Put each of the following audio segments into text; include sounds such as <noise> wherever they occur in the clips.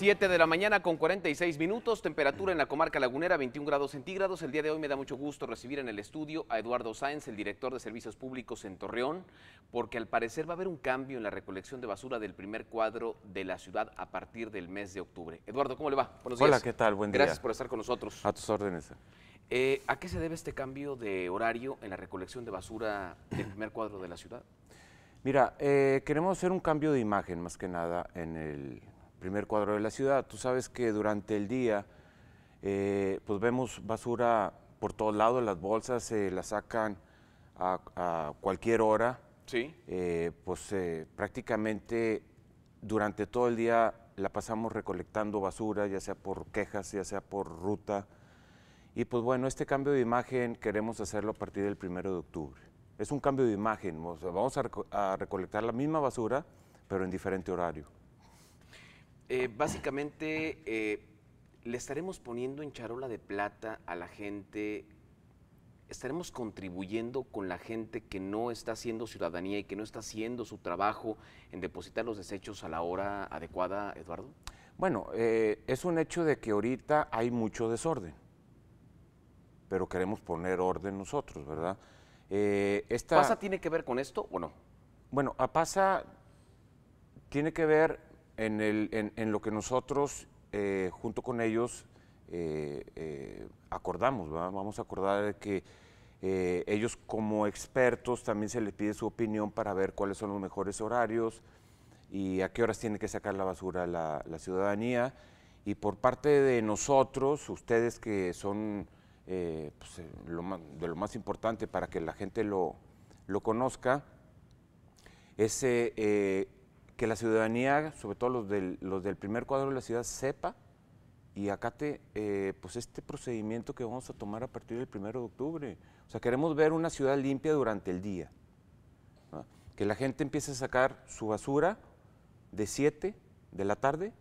7 de la mañana con 46 minutos, temperatura en la comarca lagunera 21 grados centígrados. El día de hoy me da mucho gusto recibir en el estudio a Eduardo Sáenz, el director de servicios públicos en Torreón, porque al parecer va a haber un cambio en la recolección de basura del primer cuadro de la ciudad a partir del mes de octubre. Eduardo, ¿cómo le va? Buenos días. Hola, ¿qué tal? Buen día. Gracias por estar con nosotros. A tus órdenes. Eh, ¿A qué se debe este cambio de horario en la recolección de basura del primer cuadro de la ciudad? Mira, eh, queremos hacer un cambio de imagen más que nada en el primer cuadro de la ciudad. Tú sabes que durante el día, eh, pues vemos basura por todos lados, las bolsas se eh, las sacan a, cualquier hora. Sí. Eh, pues eh, prácticamente durante todo el día la pasamos recolectando basura, ya sea por quejas, ya sea por ruta. Y pues bueno, este cambio de imagen queremos hacerlo a partir del primero de octubre. Es un cambio de imagen, vamos a recolectar la misma basura, pero en diferente horario. Eh, básicamente eh, le estaremos poniendo en charola de plata a la gente, estaremos contribuyendo con la gente que no está haciendo ciudadanía y que no está haciendo su trabajo en depositar los desechos a la hora adecuada, Eduardo. Bueno, eh, es un hecho de que ahorita hay mucho desorden, pero queremos poner orden nosotros, ¿verdad? esta... ¿Pasa tiene que ver con esto o no? Bueno, a ah, PASA tiene que ver en, lo que nosotros, eh, junto con ellos, eh, eh, acordamos, vamos a acordar que ellos como expertos también se les pide su opinión para ver cuáles son los mejores horarios y a qué horas tiene que sacar la basura la, ciudadanía. Y por parte de nosotros, ustedes que son pues, de lo más importante para que la gente lo, conozca, ese que la ciudadanía, sobre todo los del, los del primer cuadro de la ciudad, sepa y acate eh, pues este procedimiento que vamos a tomar a partir del 1 de octubre. O sea, queremos ver una ciudad limpia durante el día. Que la gente empiece a sacar su basura de 7 de la tarde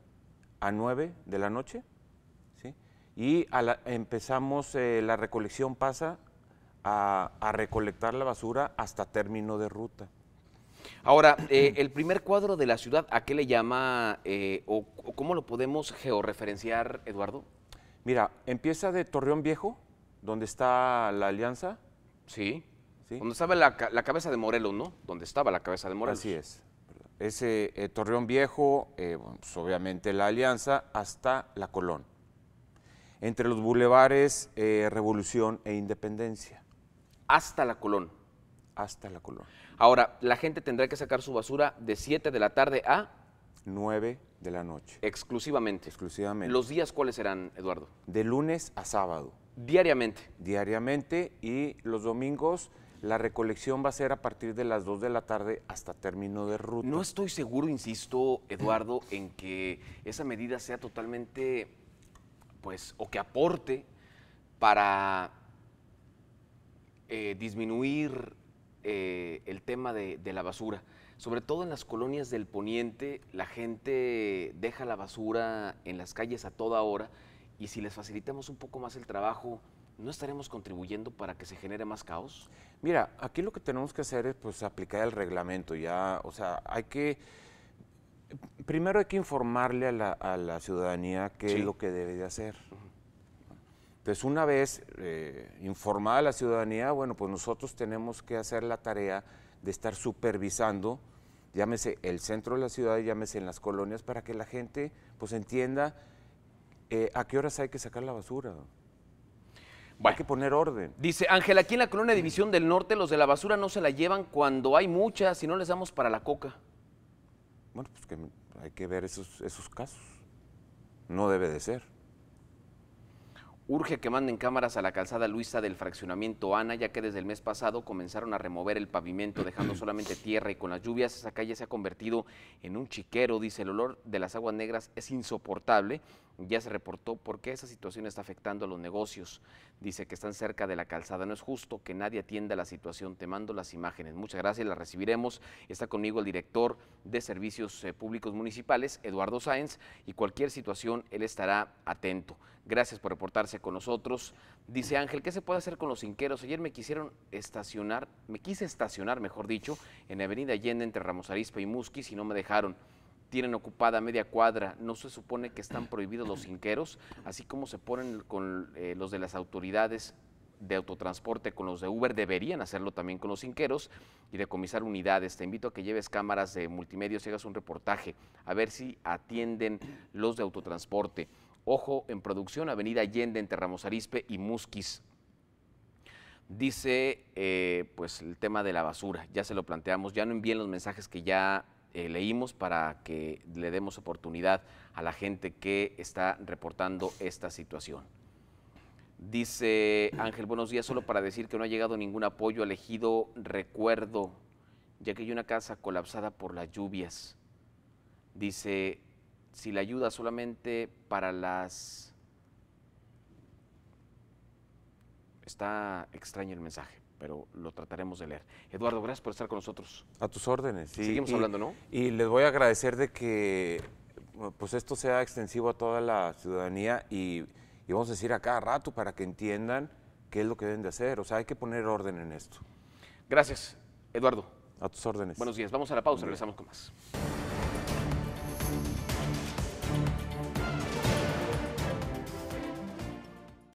a 9 de la noche. Y empezamos, eh, la recolección pasa a recolectar la basura hasta término de ruta. Ahora, eh, el primer cuadro de la ciudad, ¿a qué le llama eh, o, cómo lo podemos georreferenciar, Eduardo? Mira, empieza de Torreón Viejo, donde está la alianza. Sí. ¿Sí? Donde estaba la, cabeza de Morelos, ¿no? Donde estaba la cabeza de Morelos. Así es. Ese eh, Torreón Viejo, pues, obviamente la alianza, hasta la Colón. Entre los bulevares Revolución e Independencia. Hasta la Colón. Hasta la Colón. Ahora, la gente tendrá que sacar su basura de 7 de la tarde a 9 de la noche. Exclusivamente. Exclusivamente. ¿Los días cuáles serán, Eduardo? De lunes a sábado. Diariamente. Diariamente y los domingos la recolección va a ser a partir de las 2 de la tarde hasta término de ruta. No estoy seguro, insisto, Eduardo, <clears throat> en que esa medida sea totalmente, pues, o que aporte para eh, disminuir eh, el tema de, la basura. Sobre todo en las colonias del poniente, la gente deja la basura en las calles a toda hora y si les facilitamos un poco más el trabajo, ¿no estaremos contribuyendo para que se genere más caos? Mira, aquí lo que tenemos que hacer es pues aplicar el reglamento ya, o sea, hay que... Primero hay que informarle a la, ciudadanía qué es lo que debe de hacer. Entonces, una vez eh, informada la ciudadanía, bueno, pues nosotros tenemos que hacer la tarea de estar supervisando, llámese el centro de la ciudad, llámese en las colonias, para que la gente pues entienda eh, a qué horas hay que sacar la basura. hay que poner orden. Dice Ángel, aquí en la colonia División del Norte los de la basura no se la llevan cuando hay muchas si no les damos para la coca. Bueno, pues que hay que ver esos casos. No debe de ser. Urge que manden cámaras a la calzada Luisa del fraccionamiento Ana, ya que desde el mes pasado comenzaron a remover el pavimento, dejando <clears throat> solamente tierra y con las lluvias esa calle se ha convertido en un chiquero, dice el olor de las aguas negras es insoportable ya se reportó por qué esa situación está afectando a los negocios. Dice que están cerca de la calzada. No es justo que nadie atienda la situación. Te mando las imágenes. Muchas gracias, las recibiremos. Está conmigo el director de Servicios eh, Públicos Municipales, Eduardo Sáenz, y cualquier situación él estará atento. Gracias por reportarse con nosotros. Dice Ángel, ¿qué se puede hacer con los inqueros? Ayer me quisieron estacionar, me quise estacionar, mejor dicho, en la avenida Allende entre Ramos Arispa y Musquis y no me dejaron tienen ocupada media cuadra, ¿no se supone que están prohibidos los cinqueros? Así como se ponen con eh, los de las autoridades de autotransporte con los de Uber, deberían hacerlo también con los cinqueros, y decomisar unidades. Te invito a que lleves cámaras de multimedia si hagas un reportaje, a ver si atienden los de autotransporte. Ojo, en producción, Avenida Allende entre Ramos Arispe y Musquis. Dice, eh, pues, el tema de la basura, ya se lo planteamos, ya no envíen los mensajes que ya eh, leímos para que le demos oportunidad a la gente que está reportando esta situación. Dice Ángel, buenos días, solo para decir que no ha llegado ningún apoyo al Recuerdo, ya que hay una casa colapsada por las lluvias. Dice, si la ayuda solamente para las... Está extraño el mensaje pero lo trataremos de leer. Eduardo, gracias por estar con nosotros. A tus órdenes. Sí, Seguimos hablando, ¿no? Y les voy a agradecer de que pues esto sea extensivo a toda la ciudadanía y, y vamos a decir a cada rato para que entiendan qué es lo que deben de hacer. O sea, hay que poner orden en esto. Gracias, Eduardo. A tus órdenes. Buenos días. Vamos a la pausa, regresamos con más.